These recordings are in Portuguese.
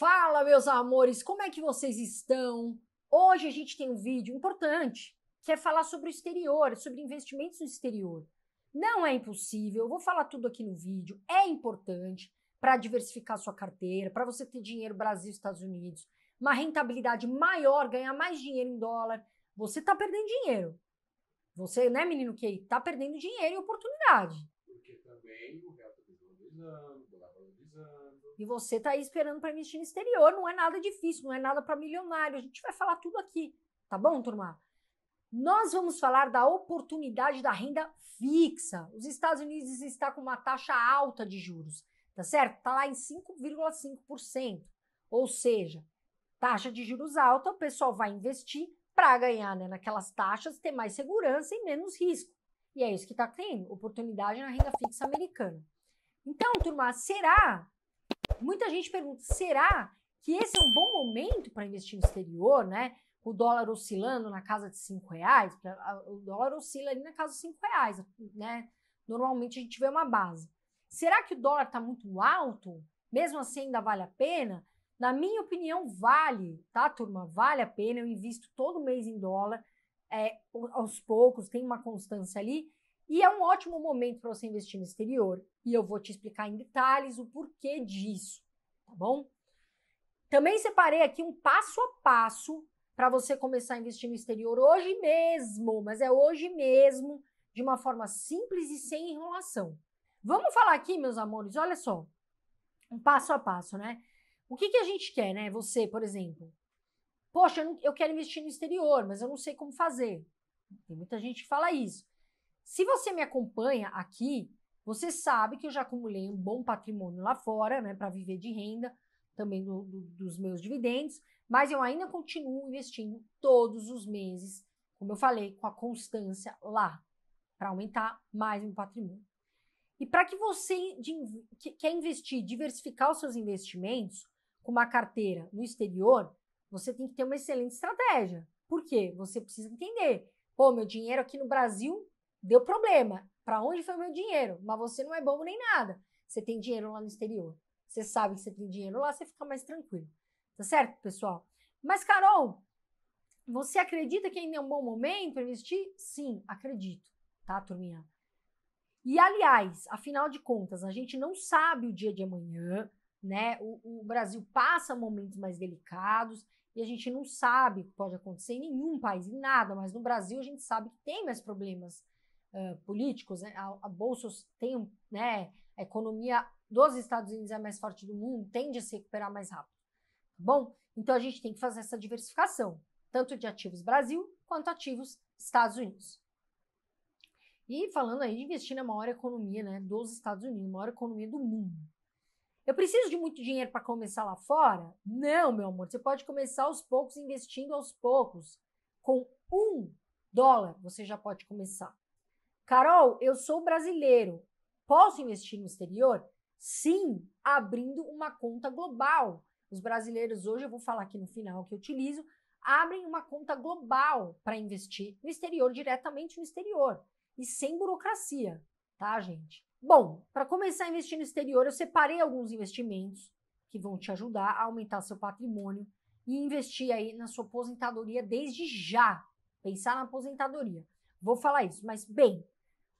Fala, meus amores, como é que vocês estão? Hoje a gente tem um vídeo importante, que é falar sobre o exterior, sobre investimentos no exterior. Não é impossível, eu vou falar tudo aqui no vídeo, é importante para diversificar sua carteira, para você ter dinheiro Brasil, Estados Unidos, uma rentabilidade maior, ganhar mais dinheiro em dólar. Você está perdendo dinheiro. Você, né, menino que está perdendo dinheiro e oportunidade. Porque também o real está desvalorizando e você está aí esperando para investir no exterior. Não é nada difícil, não é nada para milionário. A gente vai falar tudo aqui, tá bom, turma? Nós vamos falar da oportunidade da renda fixa. Os Estados Unidos está com uma taxa alta de juros, tá certo? Está lá em 5,5%. Ou seja, taxa de juros alta, o pessoal vai investir para ganhar né, naquelas taxas, ter mais segurança e menos risco. E é isso que está tendo, oportunidade na renda fixa americana. Então, turma, será Muita gente pergunta: será que esse é um bom momento para investir no exterior, né? O dólar oscilando na casa de 5 reais, o dólar oscila ali na casa de 5 reais, né? Normalmente a gente vê uma base. Será que o dólar está muito alto? Mesmo assim, ainda vale a pena? Na minha opinião, vale, tá, turma? Vale a pena. Eu invisto todo mês em dólar, é, aos poucos, tem uma constância ali. E é um ótimo momento para você investir no exterior, e eu vou te explicar em detalhes o porquê disso, tá bom? Também separei aqui um passo a passo para você começar a investir no exterior hoje mesmo, mas é hoje mesmo, de uma forma simples e sem enrolação. Vamos falar aqui, meus amores, olha só, um passo a passo, né? O que, que a gente quer, né? Você, por exemplo, poxa, eu, não, eu quero investir no exterior, mas eu não sei como fazer. Tem muita gente que fala isso. Se você me acompanha aqui, você sabe que eu já acumulei um bom patrimônio lá fora, né, para viver de renda, também do, do, dos meus dividendos, mas eu ainda continuo investindo todos os meses, como eu falei, com a constância lá, para aumentar mais meu patrimônio. E para que você de, que, quer investir, diversificar os seus investimentos com uma carteira no exterior, você tem que ter uma excelente estratégia. Por quê? Você precisa entender. Pô, meu dinheiro aqui no Brasil deu problema. Para onde foi o meu dinheiro? Mas você não é bobo nem nada. Você tem dinheiro lá no exterior. Você sabe que você tem dinheiro lá, você fica mais tranquilo. Tá certo, pessoal? Mas, Carol, você acredita que ainda é um bom momento para investir? Sim, acredito, tá, turminha? E, aliás, afinal de contas, a gente não sabe o dia de amanhã, né? O, o Brasil passa momentos mais delicados e a gente não sabe o que pode acontecer em nenhum país, em nada, mas no Brasil a gente sabe que tem mais problemas uh, políticos, né? a, a bolsos tem, né, a economia dos Estados Unidos é a mais forte do mundo, tende a se recuperar mais rápido. Tá bom? Então a gente tem que fazer essa diversificação, tanto de ativos Brasil quanto ativos Estados Unidos. E falando aí de investir na maior economia né, dos Estados Unidos, maior economia do mundo. Eu preciso de muito dinheiro para começar lá fora? Não, meu amor, você pode começar aos poucos, investindo aos poucos. Com um dólar você já pode começar. Carol, eu sou brasileiro, posso investir no exterior? Sim, abrindo uma conta global. Os brasileiros hoje, eu vou falar aqui no final que eu utilizo, abrem uma conta global para investir no exterior, diretamente no exterior, e sem burocracia, tá, gente? Bom, para começar a investir no exterior, eu separei alguns investimentos que vão te ajudar a aumentar seu patrimônio e investir aí na sua aposentadoria desde já. Pensar na aposentadoria. Vou falar isso, mas bem,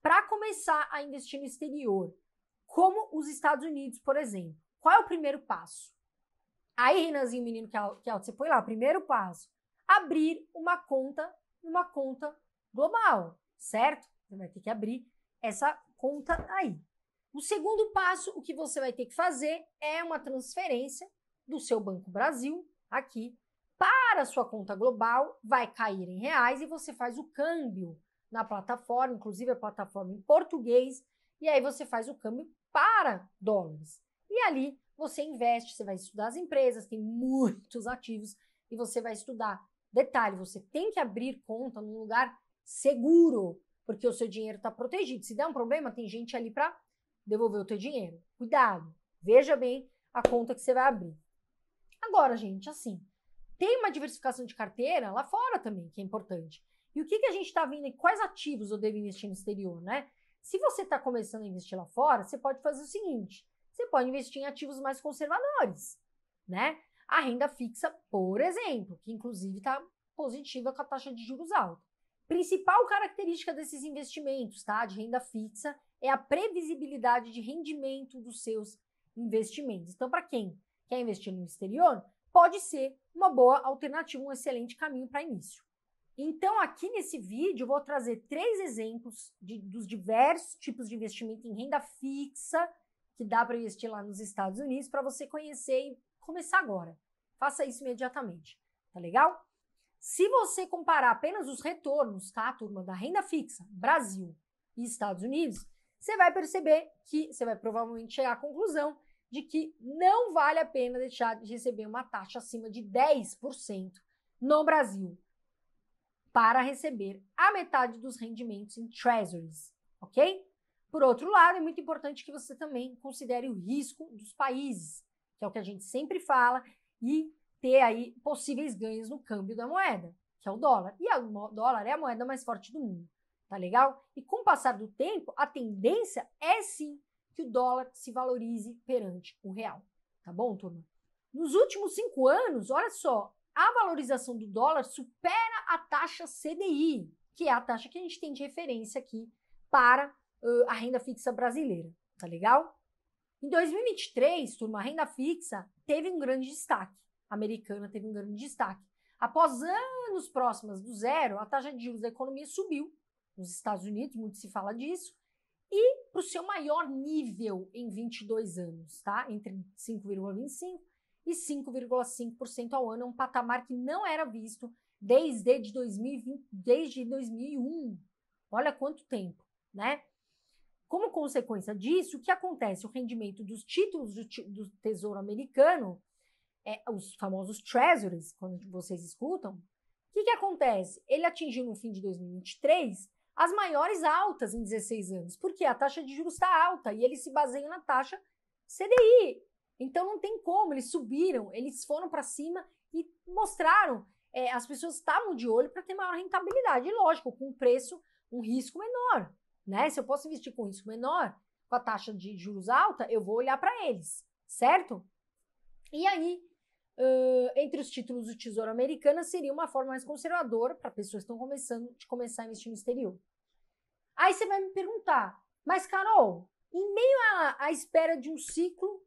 para começar a investir no exterior, como os Estados Unidos, por exemplo. Qual é o primeiro passo? Aí, Renanzinho, menino que é, é você foi lá, primeiro passo, abrir uma conta, uma conta global, certo? Você vai ter que abrir essa conta aí. O segundo passo, o que você vai ter que fazer é uma transferência do seu Banco Brasil aqui para a sua conta global, vai cair em reais e você faz o câmbio na plataforma, inclusive a plataforma em português, e aí você faz o câmbio para dólares. E ali você investe, você vai estudar as empresas, tem muitos ativos e você vai estudar. Detalhe, você tem que abrir conta num lugar seguro, porque o seu dinheiro está protegido. Se der um problema, tem gente ali para devolver o teu dinheiro. Cuidado, veja bem a conta que você vai abrir. Agora, gente, assim, tem uma diversificação de carteira lá fora também, que é importante. E o que, que a gente está vendo e quais ativos eu devo investir no exterior, né? Se você está começando a investir lá fora, você pode fazer o seguinte: você pode investir em ativos mais conservadores, né? A renda fixa, por exemplo, que inclusive está positiva com a taxa de juros alta. Principal característica desses investimentos, tá? De renda fixa é a previsibilidade de rendimento dos seus investimentos. Então, para quem quer investir no exterior, pode ser uma boa alternativa, um excelente caminho para início. Então, aqui nesse vídeo, vou trazer três exemplos de, dos diversos tipos de investimento em renda fixa que dá para investir lá nos Estados Unidos para você conhecer e começar agora. Faça isso imediatamente, tá legal? Se você comparar apenas os retornos, tá, turma, da renda fixa, Brasil e Estados Unidos, você vai perceber que você vai provavelmente chegar à conclusão de que não vale a pena deixar de receber uma taxa acima de 10% no Brasil para receber a metade dos rendimentos em treasuries, ok? Por outro lado, é muito importante que você também considere o risco dos países, que é o que a gente sempre fala, e ter aí possíveis ganhos no câmbio da moeda, que é o dólar. E o dólar é a moeda mais forte do mundo, tá legal? E com o passar do tempo, a tendência é sim que o dólar se valorize perante o real, tá bom, turma? Nos últimos cinco anos, olha só, a valorização do dólar supera a taxa CDI, que é a taxa que a gente tem de referência aqui para uh, a renda fixa brasileira, tá legal? Em 2023, turma, a renda fixa teve um grande destaque. A americana teve um grande destaque. Após anos próximas do zero, a taxa de juros da economia subiu. Nos Estados Unidos, muito se fala disso. E para o seu maior nível em 22 anos, tá? Entre 5,25 e 5,5% ao ano, um patamar que não era visto desde, de 2020, desde 2001. Olha quanto tempo, né? Como consequência disso, o que acontece? O rendimento dos títulos do, do Tesouro Americano, é, os famosos Treasuries, quando vocês escutam, o que, que acontece? Ele atingiu no fim de 2023 as maiores altas em 16 anos, porque a taxa de juros está alta e ele se baseia na taxa CDI. Então não tem como, eles subiram, eles foram para cima e mostraram. É, as pessoas estavam de olho para ter maior rentabilidade. E lógico, com um preço, um risco menor. Né? Se eu posso investir com risco menor, com a taxa de juros alta, eu vou olhar para eles, certo? E aí, uh, entre os títulos do Tesouro Americano, seria uma forma mais conservadora para pessoas que estão começando de começar a investir no exterior. Aí você vai me perguntar, mas Carol, em meio à, à espera de um ciclo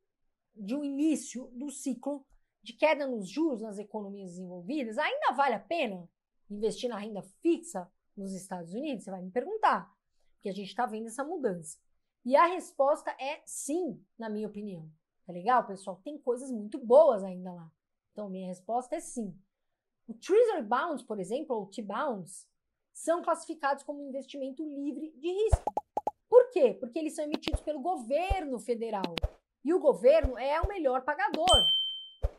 de um início do ciclo de queda nos juros nas economias desenvolvidas, ainda vale a pena investir na renda fixa nos Estados Unidos? Você vai me perguntar, porque a gente está vendo essa mudança. E a resposta é sim, na minha opinião. Tá legal, pessoal? Tem coisas muito boas ainda lá. Então, minha resposta é sim. O Treasury Bonds, por exemplo, ou T-Bonds, são classificados como investimento livre de risco. Por quê? Porque eles são emitidos pelo governo federal. E o governo é o melhor pagador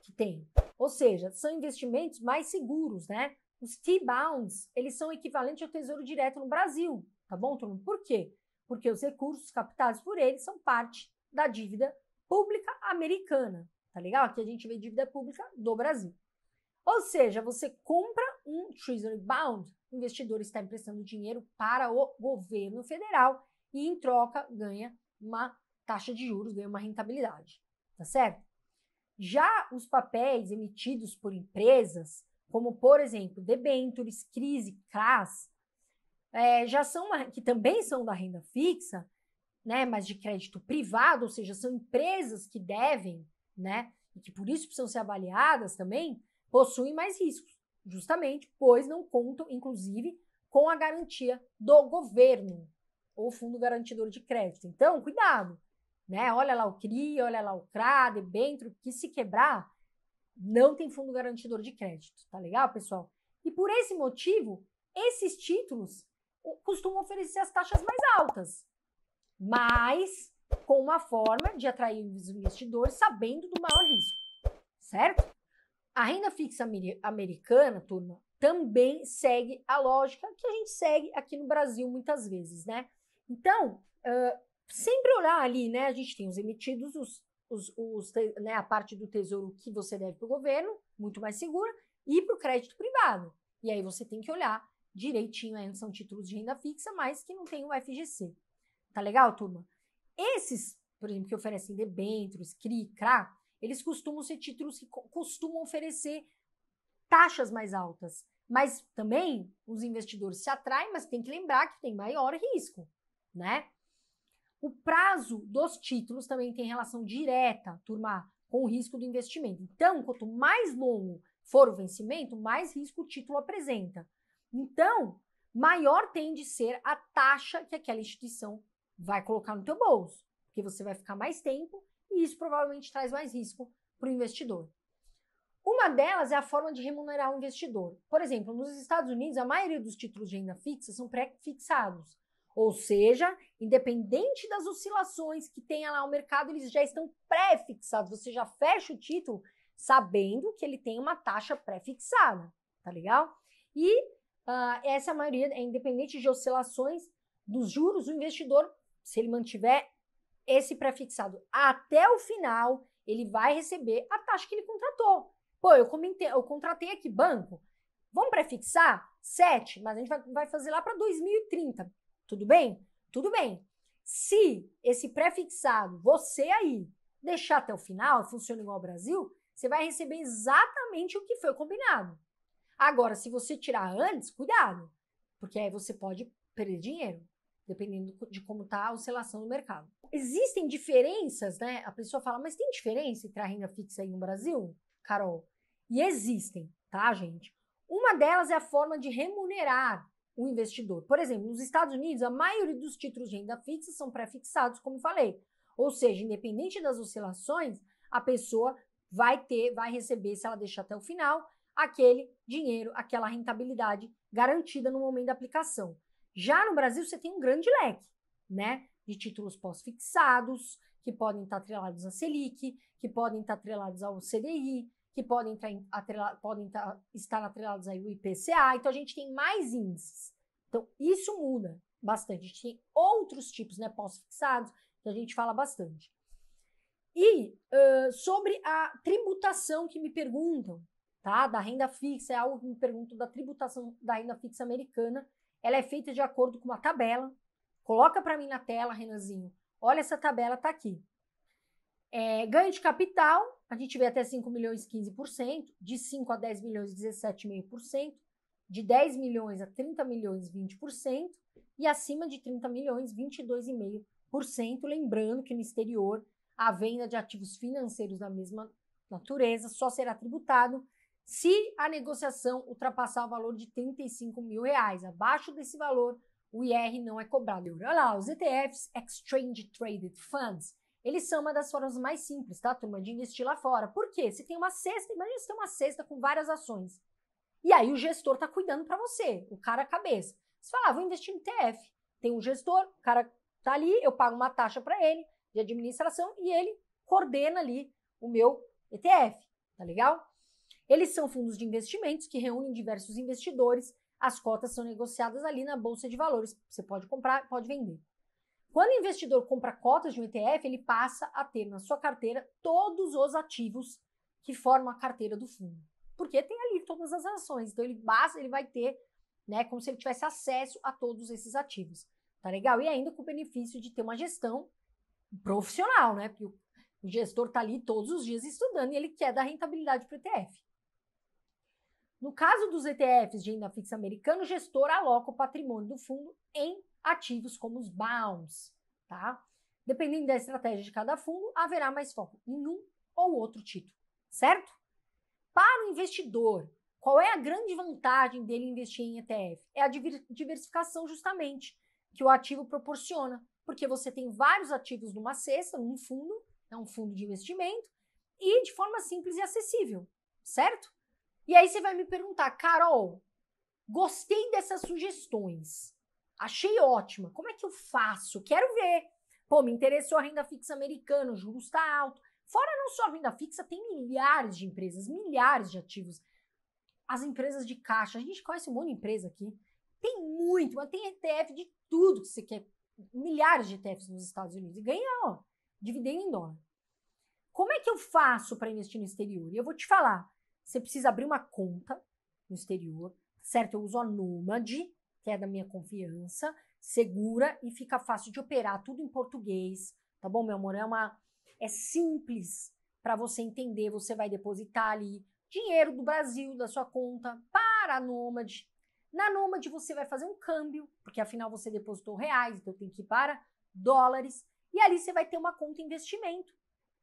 que tem. Ou seja, são investimentos mais seguros, né? Os T-Bounds, eles são equivalentes ao Tesouro Direto no Brasil, tá bom, turma? Por quê? Porque os recursos captados por eles são parte da dívida pública americana, tá legal? Aqui a gente vê dívida pública do Brasil. Ou seja, você compra um Treasury Bound, o investidor está emprestando dinheiro para o governo federal e, em troca, ganha uma taxa de juros, ganha uma rentabilidade, tá certo? Já os papéis emitidos por empresas, como por exemplo debentures, crise, CRAS, é, já são uma, que também são da renda fixa, né, mas de crédito privado, ou seja, são empresas que devem, né, e que por isso precisam ser avaliadas também, possuem mais riscos, justamente pois não contam, inclusive, com a garantia do governo ou fundo garantidor de crédito. Então, cuidado, né? Olha lá o CRI, olha lá o CRA, debênture, que se quebrar, não tem fundo garantidor de crédito, tá legal, pessoal? E por esse motivo, esses títulos costumam oferecer as taxas mais altas, mas com uma forma de atrair os investidores sabendo do maior risco, certo? A renda fixa americana, turma, também segue a lógica que a gente segue aqui no Brasil muitas vezes, né? Então, uh, sempre olhar ali, né? A gente tem os emitidos, os, os, os né, a parte do tesouro que você deve para o governo, muito mais segura, e para o crédito privado. E aí você tem que olhar direitinho, aí são títulos de renda fixa, mas que não tem o FGC. Tá legal, turma? Esses, por exemplo, que oferecem debêntures, CRI, CRA, eles costumam ser títulos que costumam oferecer taxas mais altas. Mas também os investidores se atraem, mas tem que lembrar que tem maior risco, né? O prazo dos títulos também tem relação direta, turma, com o risco do investimento. Então, quanto mais longo for o vencimento, mais risco o título apresenta. Então, maior tende a ser a taxa que aquela instituição vai colocar no teu bolso, porque você vai ficar mais tempo e isso provavelmente traz mais risco para o investidor. Uma delas é a forma de remunerar o investidor. Por exemplo, nos Estados Unidos, a maioria dos títulos de renda fixa são pré-fixados. Ou seja, independente das oscilações que tenha lá o mercado, eles já estão pré-fixados. Você já fecha o título sabendo que ele tem uma taxa pré-fixada, tá legal? E uh, essa é maioria é independente de oscilações dos juros, o investidor, se ele mantiver esse pré-fixado até o final, ele vai receber a taxa que ele contratou. Pô, eu, comentei, eu contratei aqui banco, vamos prefixar? 7, mas a gente vai, vai fazer lá para 2030. Tudo bem? Tudo bem. Se esse prefixado, você aí, deixar até o final, funciona igual ao Brasil, você vai receber exatamente o que foi combinado. Agora, se você tirar antes, cuidado, porque aí você pode perder dinheiro, dependendo de como está a oscilação do mercado. Existem diferenças, né? A pessoa fala, mas tem diferença entre a renda fixa aí no Brasil, Carol? E existem, tá, gente? Uma delas é a forma de remunerar o investidor. Por exemplo, nos Estados Unidos, a maioria dos títulos de renda fixa são pré-fixados, como falei. Ou seja, independente das oscilações, a pessoa vai ter, vai receber, se ela deixar até o final, aquele dinheiro, aquela rentabilidade garantida no momento da aplicação. Já no Brasil, você tem um grande leque, né? De títulos pós-fixados, que podem estar atrelados à Selic, que podem estar atrelados ao CDI, que podem, atrela, podem tá, estar atrelados aí ao IPCA. Então, a gente tem mais índices. Então, isso muda bastante. A gente tem outros tipos né, pós-fixados, que a gente fala bastante. E uh, sobre a tributação que me perguntam, tá? Da renda fixa, é algo que me perguntam da tributação da renda fixa americana. Ela é feita de acordo com uma tabela. Coloca para mim na tela, Renanzinho. Olha essa tabela, tá aqui. É, ganho de capital, a gente vê até 5 milhões 15%, de 5 a 10 milhões 17,5%, de 10 milhões a 30 milhões 20% e acima de 30 milhões 22,5%, lembrando que no exterior a venda de ativos financeiros da mesma natureza só será tributado se a negociação ultrapassar o valor de 35 mil reais. Abaixo desse valor, o IR não é cobrado. Olha lá, os ETFs, Exchange Traded Funds, eles são uma das formas mais simples, tá, turma, de investir lá fora. Por quê? Você tem uma cesta, imagina você tem uma cesta com várias ações. E aí o gestor tá cuidando para você, o cara cabeça. Você fala, ah, vou investir em ETF. Tem um gestor, o cara tá ali, eu pago uma taxa para ele de administração e ele coordena ali o meu ETF, tá legal? Eles são fundos de investimentos que reúnem diversos investidores. As cotas são negociadas ali na bolsa de valores. Você pode comprar, pode vender. Quando o investidor compra cotas de um ETF, ele passa a ter na sua carteira todos os ativos que formam a carteira do fundo. Porque tem ali todas as ações, então ele, ele vai ter, né, como se ele tivesse acesso a todos esses ativos. Tá legal? E ainda com o benefício de ter uma gestão profissional, né? Porque o gestor tá ali todos os dias estudando e ele quer dar rentabilidade para o ETF. No caso dos ETFs de renda fixa americano, o gestor aloca o patrimônio do fundo em ativos como os bonds, tá? Dependendo da estratégia de cada fundo, haverá mais foco em um ou outro título, certo? Para o investidor, qual é a grande vantagem dele investir em ETF? É a diversificação, justamente, que o ativo proporciona, porque você tem vários ativos numa cesta, num fundo, é um fundo de investimento, e de forma simples e acessível, certo? E aí você vai me perguntar, Carol, gostei dessas sugestões. Achei ótima. Como é que eu faço? Quero ver. Pô, me interessou a renda fixa americana, o juros está alto. Fora não só a renda fixa, tem milhares de empresas, milhares de ativos. As empresas de caixa, a gente conhece um monte de empresa aqui. Tem muito, mas tem ETF de tudo que você quer. Milhares de ETFs nos Estados Unidos. E ganha, ó, dividendo em dólar. Como é que eu faço para investir no exterior? E eu vou te falar você precisa abrir uma conta no exterior, certo? Eu uso a Nômade, que é da minha confiança, segura e fica fácil de operar, tudo em português, tá bom, meu amor? É uma é simples para você entender, você vai depositar ali dinheiro do Brasil da sua conta para a Nômade. Na Nômade você vai fazer um câmbio, porque afinal você depositou reais, então tem que ir para dólares, e ali você vai ter uma conta investimento,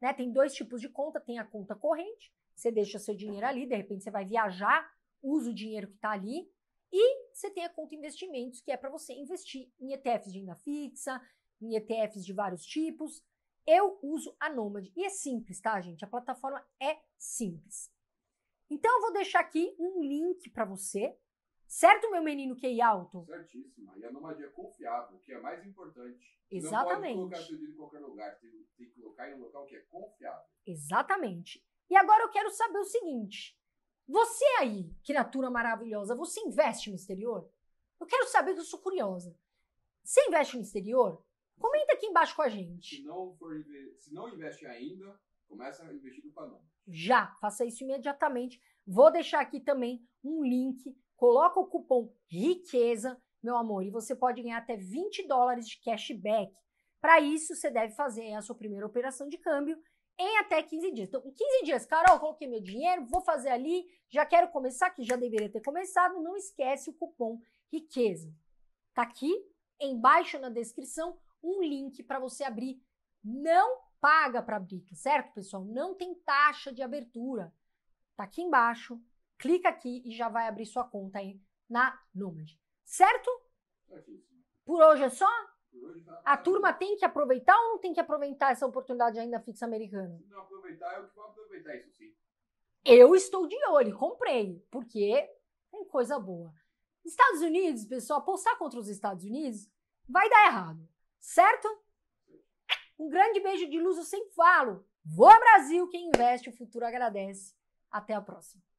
né? Tem dois tipos de conta, tem a conta corrente você deixa seu dinheiro ali, de repente você vai viajar, usa o dinheiro que está ali e você tem a conta investimentos, que é para você investir em ETFs de renda fixa, em ETFs de vários tipos. Eu uso a Nomad e é simples, tá, gente? A plataforma é simples. Então eu vou deixar aqui um link para você, certo, meu menino QI alto? Certíssimo. E a Nomad é confiável, que é mais importante. Exatamente. Não pode colocar seu dinheiro em qualquer lugar, tem, tem que colocar em um local que é confiável. Exatamente. E agora eu quero saber o seguinte: você aí, criatura maravilhosa, você investe no exterior? Eu quero saber que eu sou curiosa. Você investe no exterior? Comenta aqui embaixo com a gente. Se não, for, se não investe ainda, começa a investir no padrão. Já, faça isso imediatamente. Vou deixar aqui também um link. Coloca o cupom RIQUEZA, meu amor, e você pode ganhar até 20 dólares de cashback. Para isso, você deve fazer a sua primeira operação de câmbio em até 15 dias. Então, em 15 dias, Carol, coloquei meu dinheiro, vou fazer ali, já quero começar, que já deveria ter começado. Não esquece o cupom Riqueza. Tá aqui embaixo na descrição um link para você abrir. Não paga para abrir, tá certo, pessoal? Não tem taxa de abertura. Tá aqui embaixo, clica aqui e já vai abrir sua conta aí na Nomad. Certo? Por hoje é só. A turma tem que aproveitar ou não tem que aproveitar essa oportunidade ainda fixa americana? Se não aproveitar, eu vou aproveitar isso sim. Eu estou de olho, comprei, porque tem coisa boa. Estados Unidos, pessoal, apostar contra os Estados Unidos vai dar errado, certo? Um grande beijo de luz, eu sempre falo. ao Brasil, quem investe, o futuro agradece. Até a próxima.